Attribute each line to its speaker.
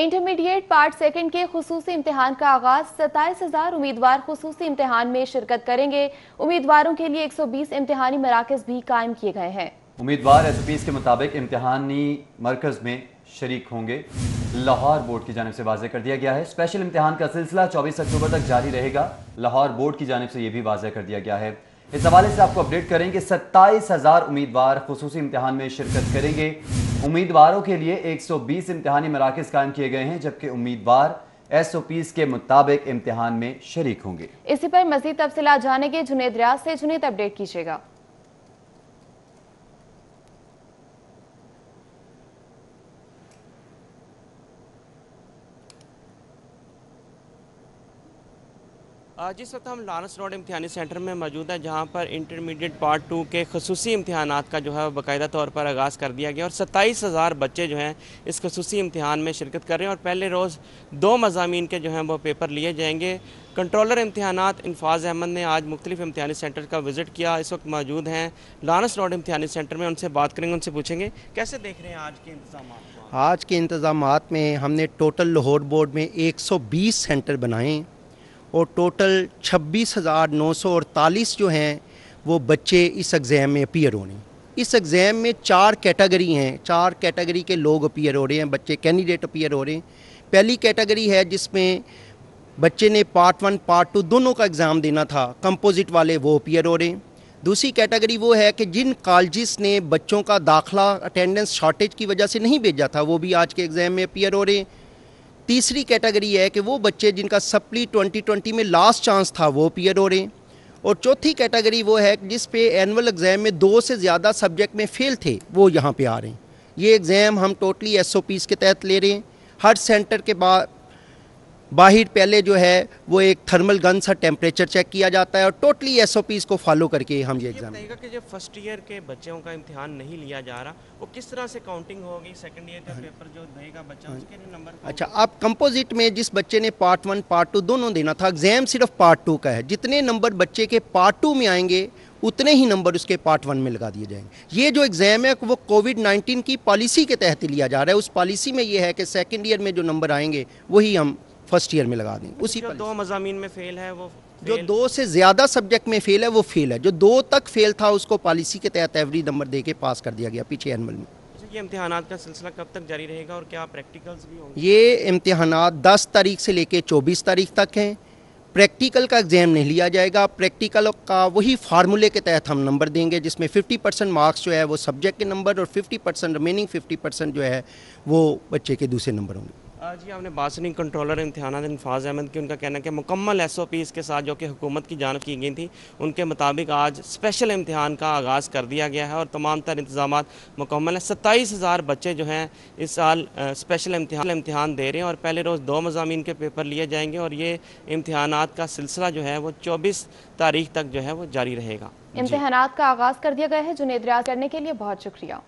Speaker 1: Intermediate part second के खसूस इम्तहान का आगाज सत्ताईस हजार उम्मीदवार खसूस इम्तहान में शिरकत करेंगे उम्मीदवारों के लिए एक सौ बीस इम्तहानी मराकज भी कायम किए गए
Speaker 2: हैं उम्मीदवार एस पीज के मुताबिक इम्तहानी मरकज में शरीक होंगे लाहौर बोर्ड की जानब से वाजे कर दिया गया है स्पेशल इम्तहान का सिलसिला चौबीस अक्टूबर तक जारी रहेगा लाहौर बोर्ड की जानब से यह भी वाजह कर दिया गया है इस हवाले से आपको अपडेट करेंगे सत्ताईस हज़ार उम्मीदवार खसूस इम्तहान में शिरकत करेंगे उम्मीदवारों के लिए एक सौ बीस इम्तहानी मराकज़ कायम किए गए हैं जबकि उम्मीदवार एस ओ पी के मुताबिक इम्तहान में शरीक होंगे
Speaker 1: इसी पर मजीद तफसला जानेंगे जुनेद रियाज से जुनेद अपडेट कीजिएगा जिस वक्त हम लानस रोड इम्तहानी सेंटर में मौजूद हैं जहाँ पर इंटरमीडिएट पार्ट टू के खसूस इम्तहान का जो है बाकायदा तौर पर आगाज़ कर दिया गया और सत्ताईस हज़ार बच्चे जो हैं इस खसूस इम्तहान में शिरकत कर रहे हैं और पहले रोज़ दो मजामी के जो हैं वो पेपर लिए जाएंगे कंट्रोलर इम्तहान इनफाज़ अहमद ने आज मुख्तलिफ इम्तहानी सेंटर का विज़िट किया इस वक्त मौजूद हैं लानस रोड इम्तहानी सेंटर में उनसे बात करेंगे उनसे पूछेंगे कैसे देख रहे हैं आज के इंतजाम
Speaker 3: आज के इंतजाम में हमने टोटल लाहौर बोर्ड में एक सौ बीस सेंटर बनाए और टोटल छब्बीस हज़ार नौ सौ अड़तालीस जो हैं वो बच्चे इस एग्ज़ाम में अपीयर होने इस एग्ज़ाम में चार कैटेगरी हैं चार कैटेगरी के लोग अपीयर हो रहे हैं बच्चे कैंडिडेट अपीयर हो रहे हैं पहली कैटेगरी है जिसमें बच्चे ने पार्ट वन पार्ट टू दोनों का एग्ज़ाम देना था कंपोजिट वाले वो अपीयर हो रहे हैं दूसरी कैटेगरी वो है कि जिन कॉलेज़ ने बच्चों का दाखिला अटेंडेंस शॉर्टेज की वजह से नहीं भेजा था वो भी आज के एग्ज़ाम में अपीयर हो रहे हैं तीसरी कैटेगरी है कि वो बच्चे जिनका सप्ली 2020 में लास्ट चांस था वो पियर हो रहे हैं और चौथी कैटेगरी वो है जिस पे एनुअल एग्ज़ाम में दो से ज़्यादा सब्जेक्ट में फेल थे वो यहाँ पे आ रहे हैं ये एग्ज़ाम हम टोटली एस के तहत ले रहे हैं हर सेंटर के बाद बाहर पहले जो है वो एक थर्मल गन सा टेम्परेचर चेक किया जाता है और टोटली एस को फॉलो करके हम ये एग्ज़ाम
Speaker 1: कि जब फर्स्ट ईयर के बच्चों का इम्तिहान नहीं लिया जा रहा वो किस तरह से काउंटिंग होगी सेकंड ईयर का पेपर जो देगा बच्चा हाँ। उसके
Speaker 3: नंबर अच्छा आप कंपोजिट में जिस बच्चे ने पार्ट वन पार्ट टू दोनों देना था एग्ज़ाम सिर्फ पार्ट टू का है जितने नंबर बच्चे के पार्ट टू में आएंगे उतने ही नंबर उसके पार्ट वन में लगा दिए जाएंगे ये जो एग्ज़ाम है वो कोविड नाइन्टीन की पॉलिसी के तहत लिया जा रहा है उस पॉलिसी में ये है कि सेकेंड ईयर में जो नंबर आएंगे वही हम फर्स्ट ईयर में लगा दें
Speaker 1: उसी पर दो मजामी में फेल है वो
Speaker 3: जो दो से ज़्यादा सब्जेक्ट में फेल है वो फेल है जो दो तक फेल था उसको पॉलिसी के तहत एवरी नंबर दे के पास कर दिया गया पीछे एनअल में अच्छा,
Speaker 1: ये इम्तहान का सिलसिला कब तक जारी रहेगा और क्या प्रैक्टिकल्स भी होंगे
Speaker 3: ये इम्तहान 10 तारीख से लेके 24 तारीख तक हैं प्रैक्टिकल का एग्ज़ाम नहीं लिया जाएगा प्रैक्टिकल का वही फार्मूले के तहत हम नंबर देंगे जिसमें 50 परसेंट मार्क्स जो है वो सब्जेक्ट के नंबर और 50 परसेंट रिमेनिंग 50 परसेंट जो है वो बच्चे के दूसरे नंबर होंगे
Speaker 1: जी आपने बासनिंग कंट्रोलर इम्तहान इनफाज अहमद की उनका कहना है कि मुकम्मल एस ओ पीज़ के साथ जो कि हुकूमत की जानब की गई थी उनके मुताबिक आज स्पेशल इम्तहान का आगाज़ कर दिया गया है और तमाम तर इंतजाम मुकम्मल हैं सत्ताईस हज़ार बच्चे जो हैं इस साल स्पेशल इम्तहान इम्तहान दे रहे हैं और पहले रोज़ दो मजामी के पेपर लिए जाएंगे और ये इम्तहान का सिलसिला जो है वो चौबीस तारीख तक जो है वो जारी रहेगा इम्तहान का आगाज़ कर दिया गया है जुनेद रियाज करने के लिए बहुत शुक्रिया